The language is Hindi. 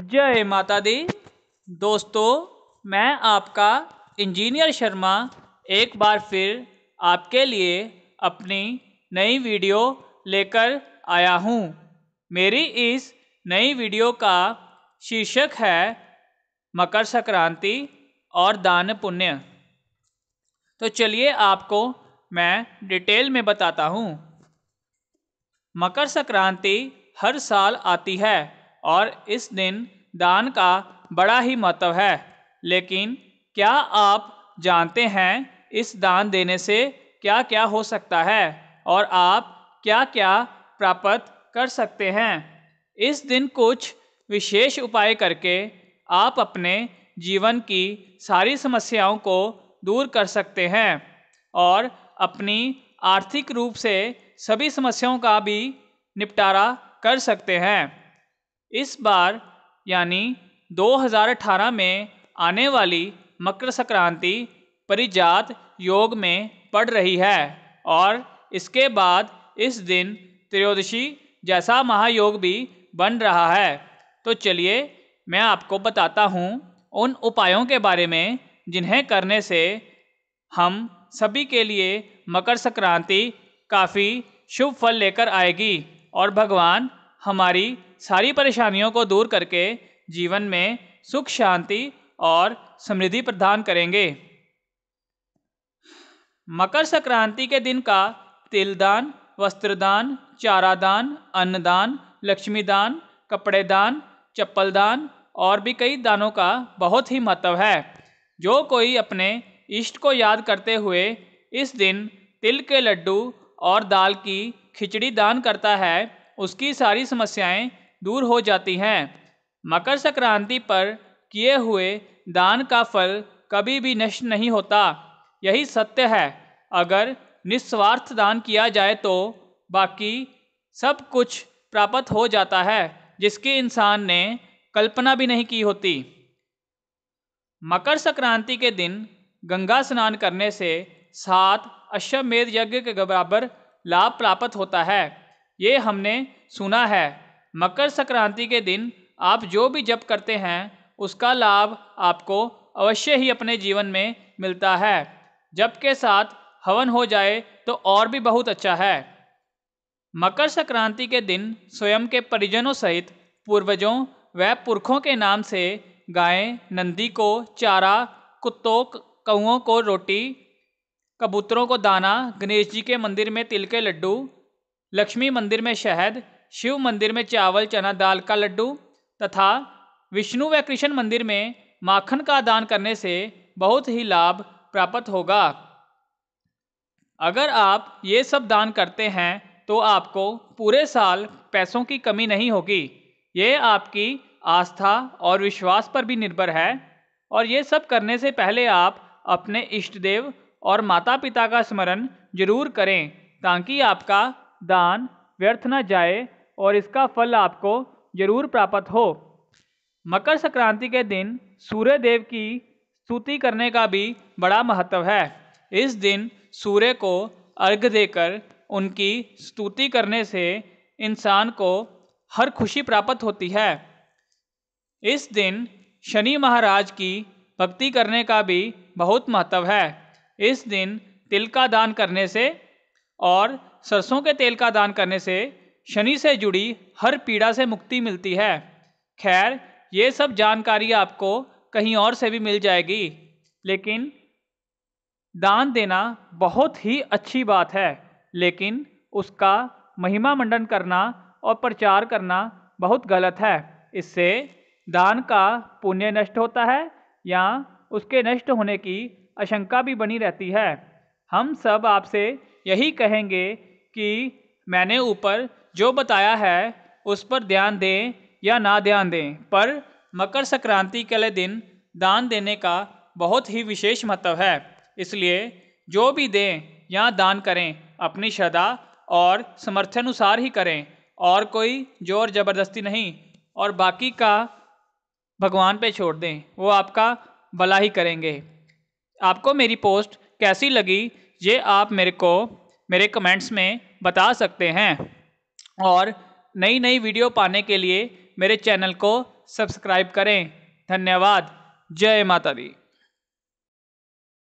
जय माता दी दोस्तों मैं आपका इंजीनियर शर्मा एक बार फिर आपके लिए अपनी नई वीडियो लेकर आया हूँ मेरी इस नई वीडियो का शीर्षक है मकर संक्रांति और दान पुण्य तो चलिए आपको मैं डिटेल में बताता हूँ मकर संक्रांति हर साल आती है और इस दिन दान का बड़ा ही महत्व है लेकिन क्या आप जानते हैं इस दान देने से क्या क्या हो सकता है और आप क्या क्या प्राप्त कर सकते हैं इस दिन कुछ विशेष उपाय करके आप अपने जीवन की सारी समस्याओं को दूर कर सकते हैं और अपनी आर्थिक रूप से सभी समस्याओं का भी निपटारा कर सकते हैं इस बार यानी 2018 में आने वाली मकर संक्रांति परिजात योग में पड़ रही है और इसके बाद इस दिन त्रयोदशी जैसा महायोग भी बन रहा है तो चलिए मैं आपको बताता हूँ उन उपायों के बारे में जिन्हें करने से हम सभी के लिए मकर संक्रांति काफ़ी शुभ फल लेकर आएगी और भगवान हमारी सारी परेशानियों को दूर करके जीवन में सुख शांति और समृद्धि प्रदान करेंगे मकर संक्रांति के दिन का तिलदान वस्त्रदान चारादान अन्नदान लक्ष्मीदान कपड़ेदान चप्पलदान और भी कई दानों का बहुत ही महत्व है जो कोई अपने इष्ट को याद करते हुए इस दिन तिल के लड्डू और दाल की खिचड़ी दान करता है उसकी सारी समस्याएं दूर हो जाती हैं मकर संक्रांति पर किए हुए दान का फल कभी भी नष्ट नहीं होता यही सत्य है अगर निस्वार्थ दान किया जाए तो बाकी सब कुछ प्राप्त हो जाता है जिसकी इंसान ने कल्पना भी नहीं की होती मकर संक्रांति के दिन गंगा स्नान करने से सात अश्वमेध यज्ञ के बराबर लाभ प्राप्त होता है ये हमने सुना है मकर संक्रांति के दिन आप जो भी जप करते हैं उसका लाभ आपको अवश्य ही अपने जीवन में मिलता है जप के साथ हवन हो जाए तो और भी बहुत अच्छा है मकर संक्रांति के दिन स्वयं के परिजनों सहित पूर्वजों व पुरखों के नाम से गायें नंदी को चारा कुत्तों कौओं को रोटी कबूतरों को दाना गणेश जी के मंदिर में तिल के लड्डू लक्ष्मी मंदिर में शहद शिव मंदिर में चावल चना दाल का लड्डू तथा विष्णु व कृष्ण मंदिर में माखन का दान करने से बहुत ही लाभ प्राप्त होगा अगर आप ये सब दान करते हैं तो आपको पूरे साल पैसों की कमी नहीं होगी ये आपकी आस्था और विश्वास पर भी निर्भर है और ये सब करने से पहले आप अपने इष्ट देव और माता पिता का स्मरण जरूर करें ताकि आपका दान व्यर्थ न जाए और इसका फल आपको जरूर प्राप्त हो मकर संक्रांति के दिन सूर्य देव की स्तुति करने का भी बड़ा महत्व है इस दिन सूर्य को अर्घ देकर उनकी स्तुति करने से इंसान को हर खुशी प्राप्त होती है इस दिन शनि महाराज की भक्ति करने का भी बहुत महत्व है इस दिन तिल का दान करने से और सरसों के तेल का दान करने से शनि से जुड़ी हर पीड़ा से मुक्ति मिलती है खैर ये सब जानकारी आपको कहीं और से भी मिल जाएगी लेकिन दान देना बहुत ही अच्छी बात है लेकिन उसका महिमा मंडन करना और प्रचार करना बहुत गलत है इससे दान का पुण्य नष्ट होता है या उसके नष्ट होने की आशंका भी बनी रहती है हम सब आपसे यही कहेंगे कि मैंने ऊपर जो बताया है उस पर ध्यान दें या ना ध्यान दें पर मकर संक्रांति के दिन दान देने का बहुत ही विशेष महत्व है इसलिए जो भी दें या दान करें अपनी श्रद्धा और समर्थानुसार ही करें और कोई जोर ज़बरदस्ती नहीं और बाकी का भगवान पे छोड़ दें वो आपका भला ही करेंगे आपको मेरी पोस्ट कैसी लगी ये आप मेरे को मेरे कमेंट्स में बता सकते हैं और नई नई वीडियो पाने के लिए मेरे चैनल को सब्सक्राइब करें धन्यवाद जय माता दी